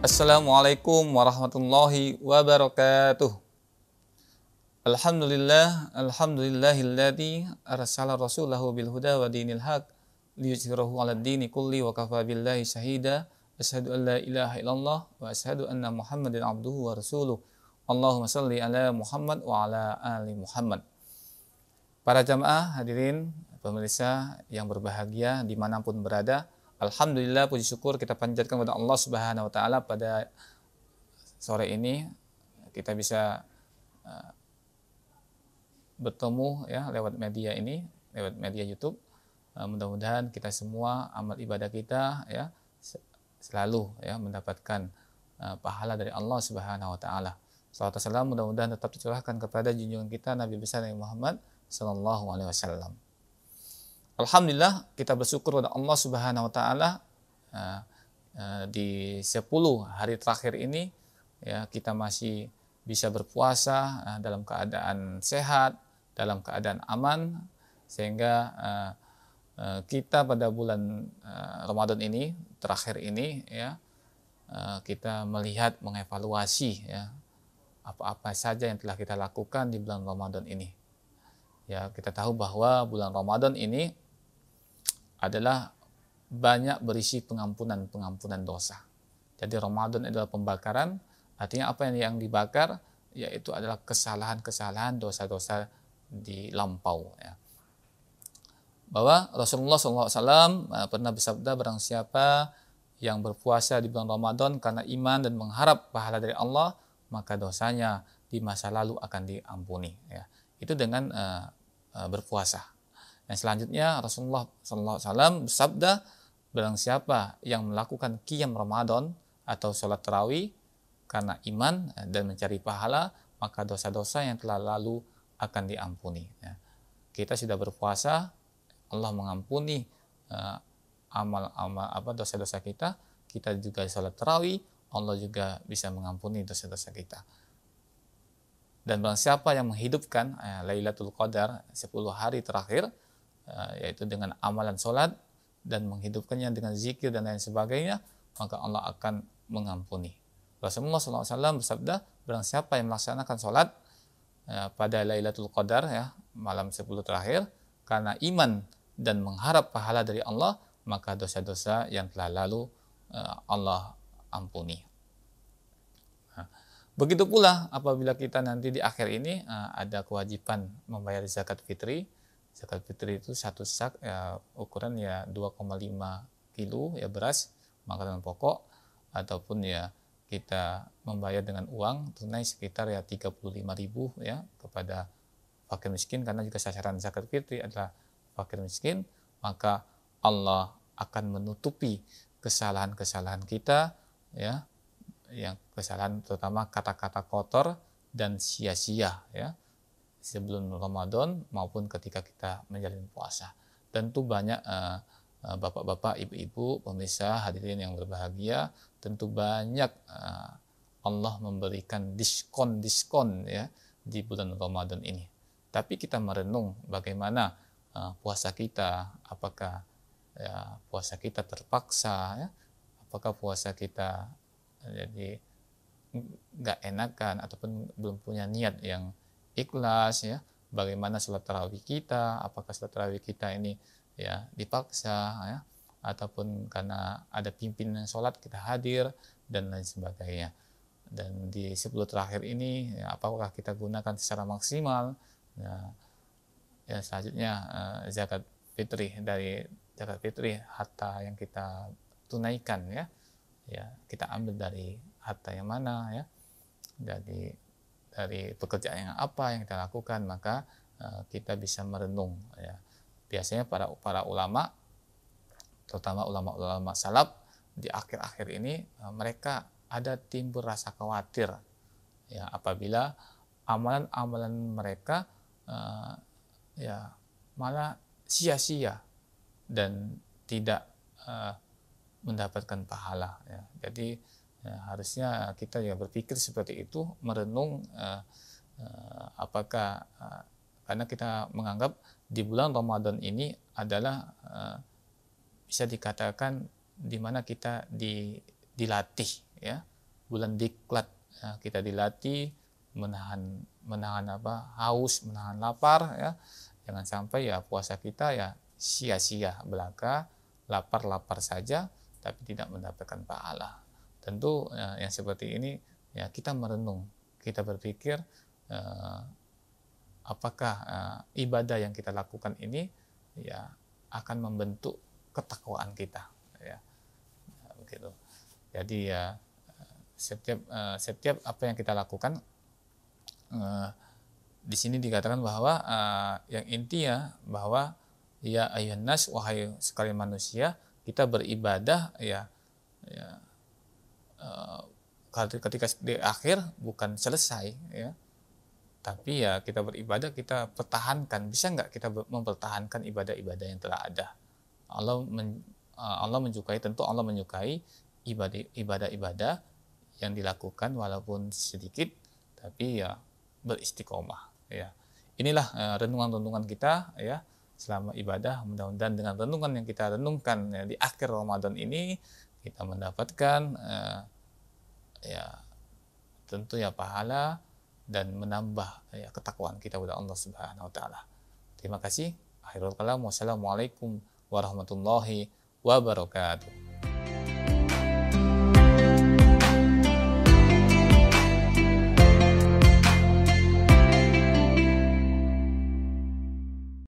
Assalamualaikum warahmatullahi wabarakatuh. Alhamdulillah, alhamdulillahilladzi arsala rasulahu bil huda wa dinil haq liyuzhirahu 'ala dini kulli wa kafa billahi syahida. Asyhadu an la ilaha illallah wa asyhadu anna Muhammadan abduhu wa rasuluh. Allahumma salli ala Muhammad wa ala ali Muhammad. Para jamaah hadirin, pemirsa yang berbahagia dimanapun berada, Alhamdulillah puji syukur kita panjatkan kepada Allah Subhanahu wa taala pada sore ini kita bisa uh, bertemu ya lewat media ini, lewat media YouTube. Uh, mudah-mudahan kita semua amal ibadah kita ya selalu ya mendapatkan uh, pahala dari Allah Subhanahu wa taala. Salawat salam mudah-mudahan tetap dicurahkan kepada junjungan kita Nabi besar Nabi Muhammad Sallallahu Alaihi Wasallam. Alhamdulillah kita bersyukur kepada Allah Subhanahu wa taala ya, ya, di 10 hari terakhir ini ya kita masih bisa berpuasa ya, dalam keadaan sehat, dalam keadaan aman sehingga kita pada bulan Ramadan ini terakhir ini ya kita melihat mengevaluasi ya apa-apa saja yang telah kita lakukan di bulan Ramadan ini. Ya, kita tahu bahwa bulan Ramadan ini adalah banyak berisi pengampunan-pengampunan dosa. Jadi Ramadan adalah pembakaran, artinya apa yang yang dibakar yaitu adalah kesalahan-kesalahan dosa-dosa di lampau. Ya. Bahwa Rasulullah SAW eh, pernah bersabda barang siapa yang berpuasa di bulan Ramadan karena iman dan mengharap pahala dari Allah, maka dosanya di masa lalu akan diampuni. Ya. Itu dengan uh, berpuasa. Dan selanjutnya Rasulullah SAW bersabda, barang siapa yang melakukan kiam Ramadan atau sholat terawih karena iman eh, dan mencari pahala, maka dosa-dosa yang telah lalu akan diampuni. Ya. Kita sudah berpuasa, Allah mengampuni eh, amal-amal apa dosa-dosa kita. Kita juga sholat terawih, Allah juga bisa mengampuni dosa-dosa kita. Dan barang siapa yang menghidupkan eh, Lailatul Qadar 10 hari terakhir, Eh, yaitu dengan amalan sholat dan menghidupkannya dengan zikir dan lain sebagainya, maka Allah akan mengampuni. Rasulullah SAW bersabda, barang siapa yang melaksanakan sholat eh, pada Lailatul Qadar, ya, malam 10 terakhir, karena iman dan mengharap pahala dari Allah, maka dosa-dosa yang telah lalu eh, Allah ampuni. Nah, begitu pula apabila kita nanti di akhir ini ada kewajiban membayar zakat fitri, zakat fitri itu satu sak ya, ukuran ya 2,5 kilo ya beras makanan pokok ataupun ya kita membayar dengan uang tunai sekitar ya ribu ya kepada fakir miskin karena juga sasaran zakat fitri adalah fakir miskin maka Allah akan menutupi kesalahan-kesalahan kita ya yang kesalahan terutama kata-kata kotor dan sia-sia ya sebelum Ramadan maupun ketika kita menjalin puasa. Tentu banyak bapak eh, eh, bapak-bapak, ibu-ibu, pemirsa, hadirin yang berbahagia, tentu banyak uh, Allah memberikan diskon-diskon ya di bulan Ramadan ini. Tapi kita merenung bagaimana uh, puasa kita, apakah ya, puasa kita terpaksa, ya? apakah puasa kita jadi nggak enakan ataupun belum punya niat yang ikhlas ya bagaimana sholat tarawih kita apakah sholat tarawih kita ini ya dipaksa ya ataupun karena ada pimpinan sholat kita hadir dan lain sebagainya dan di 10 terakhir ini ya, apakah kita gunakan secara maksimal ya, ya selanjutnya eh, zakat fitri dari zakat fitri harta yang kita tunaikan ya ya kita ambil dari harta yang mana ya dari dari pekerjaan yang apa yang kita lakukan maka eh, kita bisa merenung ya biasanya para para ulama terutama ulama-ulama salaf di akhir-akhir ini eh, mereka ada timbul rasa khawatir ya apabila amalan-amalan mereka uh, ya malah sia-sia dan tidak uh, mendapatkan pahala ya. jadi Ya, harusnya kita juga berpikir seperti itu, merenung uh, uh, apakah uh, karena kita menganggap di bulan Ramadan ini adalah uh, bisa dikatakan di mana kita di, dilatih ya bulan diklat ya, kita dilatih menahan menahan apa haus menahan lapar ya jangan sampai ya puasa kita ya sia-sia belaka lapar-lapar saja tapi tidak mendapatkan pahala Tentu ya, yang seperti ini ya kita merenung, kita berpikir eh, apakah eh, ibadah yang kita lakukan ini ya akan membentuk ketakwaan kita ya. Nah, begitu. Jadi ya eh, setiap eh, setiap apa yang kita lakukan eh, di sini dikatakan bahwa uh, yang intinya bahwa ya ayunas nas wahai sekali manusia kita beribadah ya ya Eh, ketika di akhir bukan selesai ya tapi ya kita beribadah kita pertahankan bisa nggak kita mempertahankan ibadah-ibadah yang telah ada Allah men, eh, Allah menyukai tentu Allah menyukai ibadah-ibadah yang dilakukan walaupun sedikit tapi ya beristiqomah ya inilah eh, renungan-renungan kita ya selama ibadah mudah-mudahan dengan renungan yang kita renungkan ya, di akhir Ramadan ini kita mendapatkan uh, ya tentu ya pahala dan menambah ya ketakwaan kita kepada Allah Subhanahu wa taala. Terima kasih. Akhirul kalam. Wassalamualaikum warahmatullahi wabarakatuh.